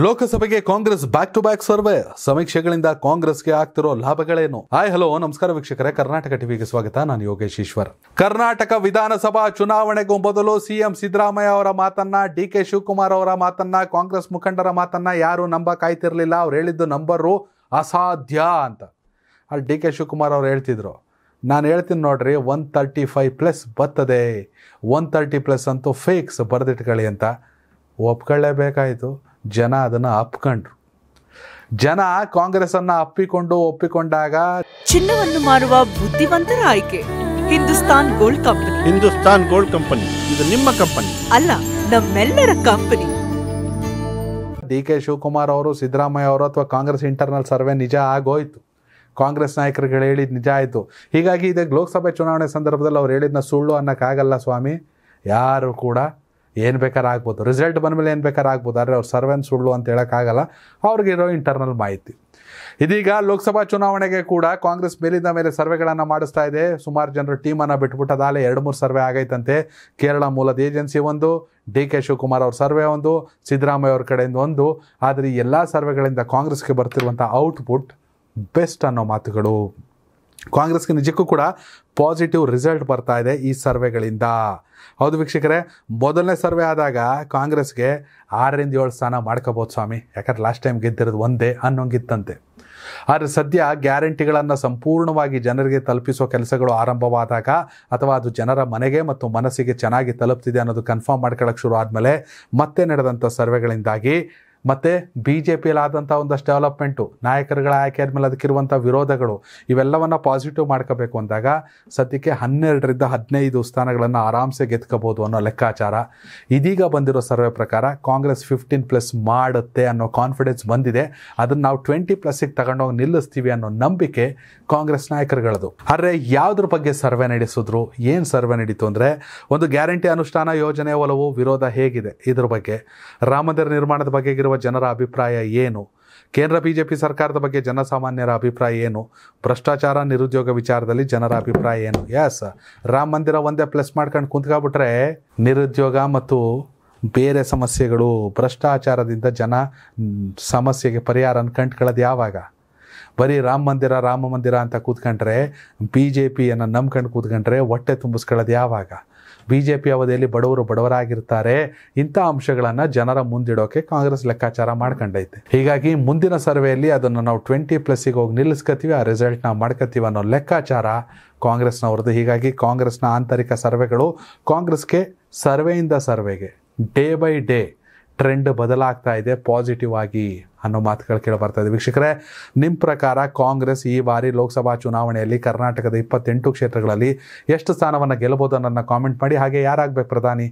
ಲೋಕಸಭೆಗೆ Congress back to back survey ಸಮೀಕ್ಷೆಗಳಿಂದ ಕಾಂಗ್ರೆಸ್ಗೆ ಆಗ್ತಿರೋ ಲಾಭಗಳೇನು ಹಾಯ್ ಹಲೋ ನಮಸ್ಕಾರ ವೀಕ್ಷಕರೇ ಕರ್ನಾಟಕ ಟಿವಿಗೆ ಸ್ವಾಗತ ನಾನು ಯೋಗೇಶ್ ಈಶ್ವರ್ ಕರ್ನಾಟಕ ವಿಧಾನಸಭಾ ಚುನಾವಣೆಗೂ ಮೊದಲು ಸಿಎಂ ಸಿದ್ದರಾಮಯ್ಯ ಅವರ ಮಾತನ್ನ ಡಿ ಕೆ ಶಿವಕುಮಾರ್ ಅವರ ಮಾತನ್ನ ಕಾಂಗ್ರೆಸ್ ಮುಖಂಡರ ಮಾತನ್ನ ಯಾರು ನಂಬ ಕಾಯ್ತಿರ್ಲಿಲ್ಲ ಅವ್ರು ಹೇಳಿದ್ದು ನಂಬರು ಅಸಾಧ್ಯ ಅಂತ ಅಲ್ಲಿ ಡಿ ಕೆ ಶಿವಕುಮಾರ್ ಅವ್ರು ಹೇಳ್ತಿದ್ರು ನಾನು ಹೇಳ್ತೀನಿ ನೋಡ್ರಿ ಒನ್ ತರ್ಟಿ ಫೈವ್ ಪ್ಲಸ್ ಬರ್ತದೆ ಒನ್ ತರ್ಟಿ ಪ್ಲಸ್ ಅಂತೂ ಫೇಕ್ಸ್ ಬರೆದಿಟ್ಕೊಳ್ಳಿ ಅಂತ ಒಪ್ಕೊಳ್ಳೇಬೇಕಾಯಿತು ಜನ ಅದನ್ನು ಅಪ್ಕೊಂಡ್ರು ಜನ ಕಾಂಗ್ರೆಸ್ ಅನ್ನ ಅಪ್ಪಿಕೊಂಡು ಒಪ್ಪಿಕೊಂಡಾಗ ಚಿನ್ನವನ್ನು ಮಾರುವ ಬುದ್ಧಿವಂತರ ಆಯ್ಕೆ Hindustan gold company Hindustan gold company ಇದು ನಿಮ್ಮ ಕಂಪನಿ ಅಲ್ಲ ನಮ್ಮೆಲ್ಲರ ಕಂಪನಿ ಡಿ ಕೆ ಶಿವಕುಮಾರ್ ಅವರು ಸಿದ್ದರಾಮಯ್ಯ ಅವರು ಅಥವಾ ಕಾಂಗ್ರೆಸ್ ಇಂಟರ್ನಲ್ ಸರ್ವೆ ನಿಜ ಆಗೋಯ್ತು ಕಾಂಗ್ರೆಸ್ ನಾಯಕರುಗಳು ಹೇಳಿದ ನಿಜ ಆಯಿತು ಹೀಗಾಗಿ ಇದಕ್ಕೆ ಲೋಕಸಭೆ ಚುನಾವಣೆ ಸಂದರ್ಭದಲ್ಲಿ ಅವ್ರು ಹೇಳಿದ್ನ ಸುಳ್ಳು ಅನ್ನೋಕ್ಕಾಗಲ್ಲ ಸ್ವಾಮಿ ಯಾರು ಕೂಡ ಏನು ಬೇಕಾದ್ರೆ ಆಗ್ಬೋದು ರಿಸಲ್ಟ್ ಮೇಲೆ ಏನು ಬೇಕಾದ್ರೆ ಆಗ್ಬೋದು ಆದರೆ ಅವ್ರು ಸರ್ವೆನ್ ಸುಳ್ಳು ಅಂತ ಹೇಳೋಕ್ಕಾಗಲ್ಲ ಅವ್ರಿಗಿರೋ ಇಂಟರ್ನಲ್ ಮಾಹಿತಿ ಇದೀಗ ಲೋಕಸಭಾ ಚುನಾವಣೆಗೆ ಕೂಡ ಕಾಂಗ್ರೆಸ್ ಮೇಲಿಂದ ಮೇಲೆ ಸರ್ವೆಗಳನ್ನು ಮಾಡಿಸ್ತಾ ಇದೆ ಸುಮಾರು ಜನರು ಟೀಮನ್ನು ಬಿಟ್ಬಿಟ್ಟು ಅದಾಲೆ ಎರಡು ಮೂರು ಸರ್ವೆ ಆಗೈತಂತೆ ಕೇರಳ ಮೂಲದ ಏಜೆನ್ಸಿ ಒಂದು ಡಿ ಕೆ ಶಿವಕುಮಾರ್ ಅವ್ರ ಸರ್ವೆ ಒಂದು ಸಿದ್ದರಾಮಯ್ಯ ಅವ್ರ ಕಡೆಯಿಂದ ಒಂದು ಆದರೆ ಈ ಎಲ್ಲ ಸರ್ವೆಗಳಿಂದ ಕಾಂಗ್ರೆಸ್ಗೆ ಬರ್ತಿರುವಂಥ ಔಟ್ಪುಟ್ ಬೆಸ್ಟ್ ಅನ್ನೋ ಮಾತುಗಳು ಕಾಂಗ್ರೆಸ್ಗೆ ನಿಜಕ್ಕೂ ಕೂಡ ಪಾಸಿಟಿವ್ ರಿಸಲ್ಟ್ ಬರ್ತಾ ಇದೆ ಈ ಸರ್ವೆಗಳಿಂದ ಹೌದು ವೀಕ್ಷಕರೇ ಮೊದಲನೇ ಸರ್ವೆ ಆದಾಗ ಕಾಂಗ್ರೆಸ್ಗೆ ಆರರಿಂದ ಏಳು ಸ್ಥಾನ ಮಾಡ್ಕೋಬೋದು ಸ್ವಾಮಿ ಯಾಕಂದ್ರೆ ಲಾಸ್ಟ್ ಟೈಮ್ ಗೆದ್ದಿರೋದು ಒಂದೇ ಅನ್ನೋಂಗಿತ್ತಂತೆ ಆದರೆ ಸದ್ಯ ಗ್ಯಾರಂಟಿಗಳನ್ನು ಸಂಪೂರ್ಣವಾಗಿ ಜನರಿಗೆ ತಲುಪಿಸೋ ಕೆಲಸಗಳು ಆರಂಭವಾದಾಗ ಅಥವಾ ಅದು ಜನರ ಮನೆಗೆ ಮತ್ತು ಮನಸ್ಸಿಗೆ ಚೆನ್ನಾಗಿ ತಲುಪ್ತಿದೆ ಅನ್ನೋದು ಕನ್ಫರ್ಮ್ ಮಾಡ್ಕೊಳ್ಳೋಕ್ಕೆ ಶುರು ಆದಮೇಲೆ ಮತ್ತೆ ನಡೆದಂಥ ಸರ್ವೆಗಳಿಂದಾಗಿ ಮತ್ತು ಬಿ ಜೆ ಪಿಯಲ್ಲಾದಂಥ ಒಂದಷ್ಟು ಡೆವಲಪ್ಮೆಂಟು ನಾಯಕರುಗಳ ಆಯ್ಕೆ ಆದಮೇಲೆ ಅದಕ್ಕಿರುವಂಥ ವಿರೋಧಗಳು ಇವೆಲ್ಲವನ್ನು ಪಾಸಿಟಿವ್ ಮಾಡ್ಕೋಬೇಕು ಅಂದಾಗ ಸದ್ಯಕ್ಕೆ ಹನ್ನೆರಡರಿಂದ ಹದಿನೈದು ಸ್ಥಾನಗಳನ್ನು ಆರಾಮ್ಸೆ ಗೆದ್ಕೋಬೋದು ಅನ್ನೋ ಲೆಕ್ಕಾಚಾರ ಇದೀಗ ಬಂದಿರೋ ಸರ್ವೆ ಪ್ರಕಾರ ಕಾಂಗ್ರೆಸ್ ಫಿಫ್ಟೀನ್ ಪ್ಲಸ್ ಮಾಡುತ್ತೆ ಅನ್ನೋ ಕಾನ್ಫಿಡೆನ್ಸ್ ಬಂದಿದೆ ಅದನ್ನು ನಾವು ಟ್ವೆಂಟಿ ಪ್ಲಸ್ಸಿಗೆ ತಗೊಂಡೋಗಿ ನಿಲ್ಲಿಸ್ತೀವಿ ಅನ್ನೋ ನಂಬಿಕೆ ಕಾಂಗ್ರೆಸ್ ನಾಯಕರುಗಳದು ಆದರೆ ಯಾವುದ್ರ ಬಗ್ಗೆ ಸರ್ವೆ ನಡೆಸಿದ್ರು ಏನು ಸರ್ವೆ ನಡೀತು ಅಂದರೆ ಒಂದು ಗ್ಯಾರಂಟಿ ಅನುಷ್ಠಾನ ಯೋಜನೆ ಒಲವು ವಿರೋಧ ಹೇಗಿದೆ ಇದ್ರ ಬಗ್ಗೆ ರಾಮಂದಿರ ನಿರ್ಮಾಣದ ಬಗ್ಗೆ ಜನರ ಅಭಿಪ್ರಾಯ ಏನು ಕೇಂದ್ರ ಬಿಜೆಪಿ ಸರ್ಕಾರದ ಬಗ್ಗೆ ಜನಸಾಮಾನ್ಯರ ಅಭಿಪ್ರಾಯ ಏನು ಭ್ರಷ್ಟಾಚಾರ ನಿರುದ್ಯೋಗ ವಿಚಾರದಲ್ಲಿ ಜನರ ಅಭಿಪ್ರಾಯ ಏನು ಎಸ್ ರಾಮ ಮಂದಿರ ಒಂದೇ ಪ್ಲಸ್ ಮಾಡ್ಕೊಂಡು ಕುಂತ್ಕೊಬಿಟ್ರೆ ನಿರುದ್ಯೋಗ ಮತ್ತು ಬೇರೆ ಸಮಸ್ಯೆಗಳು ಭ್ರಷ್ಟಾಚಾರದಿಂದ ಜನ ಸಮಸ್ಯೆಗೆ ಪರಿಹಾರ ಕಂಡ್ಕೊಳ್ಳೋದು ಯಾವಾಗ ಬರೀ ರಾಮ ಮಂದಿರ ರಾಮ ಮಂದಿರ ಅಂತ ಕೂತ್ಕೊಂಡ್ರೆ ಬಿ ಜೆ ಪಿಯನ್ನು ನಂಬ್ಕೊಂಡು ಕೂತ್ಕೊಂಡ್ರೆ ಹೊಟ್ಟೆ ತುಂಬಿಸ್ಕೊಳ್ಳೋದು ಯಾವಾಗ ಬಿ ಜೆ ಪಿ ಅವಧಿಯಲ್ಲಿ ಬಡವರು ಬಡವರಾಗಿರ್ತಾರೆ ಇಂಥ ಅಂಶಗಳನ್ನು ಜನರ ಮುಂದಿಡೋಕೆ ಕಾಂಗ್ರೆಸ್ ಲೆಕ್ಕಾಚಾರ ಮಾಡ್ಕೊಂಡೈತೆ ಹೀಗಾಗಿ ಮುಂದಿನ ಸರ್ವೆಯಲ್ಲಿ ಅದನ್ನು ನಾವು ಟ್ವೆಂಟಿ ಪ್ಲಸ್ಸಿಗೆ ಹೋಗಿ ನಿಲ್ಲಿಸ್ಕೊತೀವಿ ಆ ರಿಸಲ್ಟ್ನ ಮಾಡ್ಕೊತೀವಿ ಅನ್ನೋ ಲೆಕ್ಕಾಚಾರ ಕಾಂಗ್ರೆಸ್ನವ್ರದ್ದು ಹೀಗಾಗಿ ಕಾಂಗ್ರೆಸ್ನ ಆಂತರಿಕ ಸರ್ವೆಗಳು ಕಾಂಗ್ರೆಸ್ಗೆ ಸರ್ವೆಯಿಂದ ಸರ್ವೆಗೆ ಡೇ ಬೈ ಡೇ ಟ್ರೆಂಡ್ ಬದಲಾಗ್ತಾ ಇದೆ ಪಾಸಿಟಿವ್ ಆಗಿ ಅನ್ನೋ ಮಾತುಗಳು ಕೇಳಿ ಬರ್ತಾ ಇದೆ ವೀಕ್ಷಕರೇ ನಿಮ್ಮ ಪ್ರಕಾರ ಕಾಂಗ್ರೆಸ್ ಈ ಬಾರಿ ಲೋಕಸಭಾ ಚುನಾವಣೆಯಲ್ಲಿ ಕರ್ನಾಟಕದ ಇಪ್ಪತ್ತೆಂಟು ಕ್ಷೇತ್ರಗಳಲ್ಲಿ ಎಷ್ಟು ಸ್ಥಾನವನ್ನು ಗೆಲ್ಲಬಹುದು ಅನ್ನೋದನ್ನು ಕಾಮೆಂಟ್ ಮಾಡಿ ಹಾಗೆ ಯಾರಾಗಬೇಕು ಪ್ರಧಾನಿ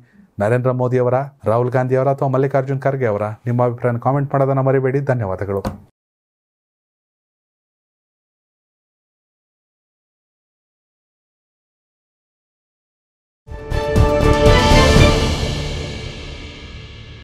ನರೇಂದ್ರ ಮೋದಿಯವರ ರಾಹುಲ್ ಗಾಂಧಿಯವರ ಅಥವಾ ಮಲ್ಲಿಕಾರ್ಜುನ್ ಖರ್ಗೆ ಅವರ ನಿಮ್ಮ ಅಭಿಪ್ರಾಯನ ಕಾಮೆಂಟ್ ಮಾಡೋದನ್ನು ಮರಿಬೇಡಿ ಧನ್ಯವಾದಗಳು